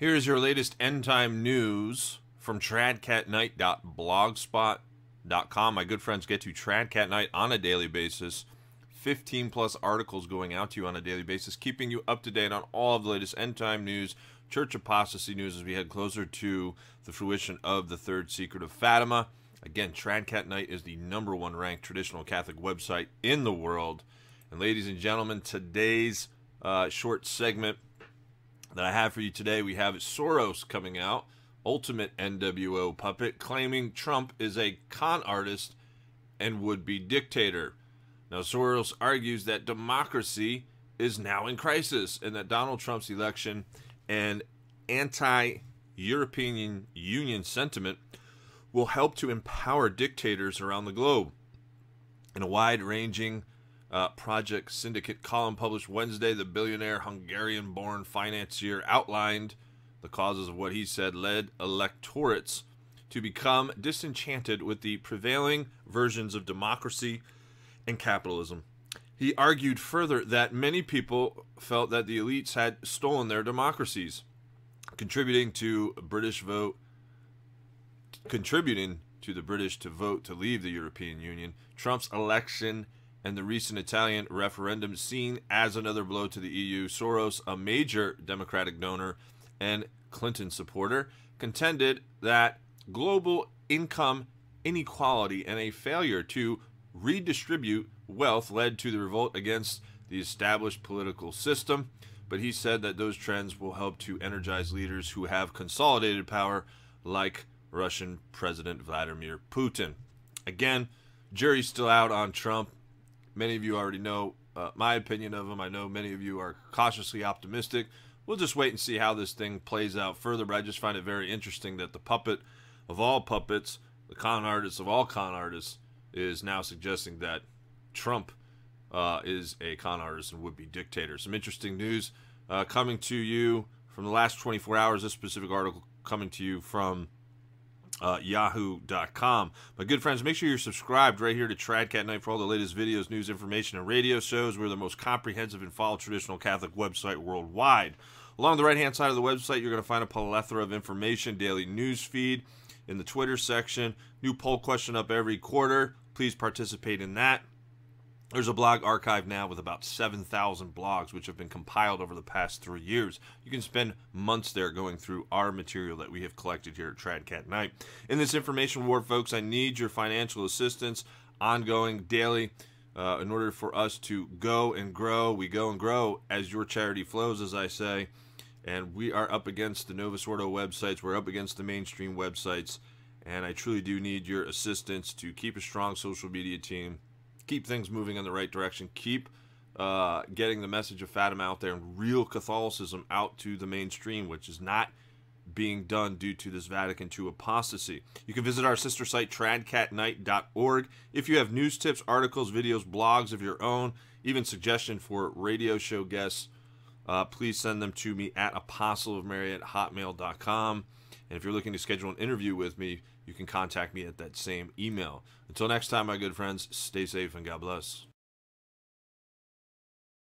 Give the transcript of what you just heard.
Here's your latest end time news from tradcatnight.blogspot.com. My good friends get to Tradcatnight on a daily basis. 15 plus articles going out to you on a daily basis, keeping you up to date on all of the latest end time news, church apostasy news as we head closer to the fruition of the third secret of Fatima. Again, Tradcatnight is the number one ranked traditional Catholic website in the world. And ladies and gentlemen, today's uh, short segment that I have for you today, we have Soros coming out, ultimate NWO puppet, claiming Trump is a con artist and would be dictator. Now, Soros argues that democracy is now in crisis and that Donald Trump's election and anti European Union sentiment will help to empower dictators around the globe. In a wide ranging uh, Project Syndicate column published Wednesday, the billionaire Hungarian born financier outlined the causes of what he said led electorates to become disenchanted with the prevailing versions of democracy and capitalism. He argued further that many people felt that the elites had stolen their democracies, contributing to British vote contributing to the British to vote to leave the European Union. Trump's election and the recent Italian referendum seen as another blow to the EU. Soros, a major Democratic donor and Clinton supporter, contended that global income inequality and a failure to redistribute wealth led to the revolt against the established political system. But he said that those trends will help to energize leaders who have consolidated power, like Russian President Vladimir Putin. Again, jury's still out on Trump Many of you already know uh, my opinion of him. I know many of you are cautiously optimistic. We'll just wait and see how this thing plays out further, but I just find it very interesting that the puppet of all puppets, the con artist of all con artists, is now suggesting that Trump uh, is a con artist and would be dictator. Some interesting news uh, coming to you from the last 24 hours. This specific article coming to you from uh, yahoo.com. My good friends, make sure you're subscribed right here to Tradcat Night for all the latest videos, news, information, and radio shows. We're the most comprehensive and followed traditional Catholic website worldwide. Along the right hand side of the website, you're going to find a plethora of information, daily news feed in the Twitter section, new poll question up every quarter. Please participate in that. There's a blog archive now with about 7,000 blogs which have been compiled over the past three years. You can spend months there going through our material that we have collected here at Tradcat Night. In this information war, folks, I need your financial assistance, ongoing, daily. Uh, in order for us to go and grow, we go and grow as your charity flows, as I say. And we are up against the Novus Ordo websites, we're up against the mainstream websites. And I truly do need your assistance to keep a strong social media team keep things moving in the right direction. Keep uh, getting the message of Fatima out there and real Catholicism out to the mainstream, which is not being done due to this Vatican II apostasy. You can visit our sister site, tradcatnight.org, if you have news tips, articles, videos, blogs of your own, even suggestion for radio show guests. Uh, please send them to me at apostleofmary at hotmail.com. And if you're looking to schedule an interview with me, you can contact me at that same email. Until next time, my good friends, stay safe and God bless.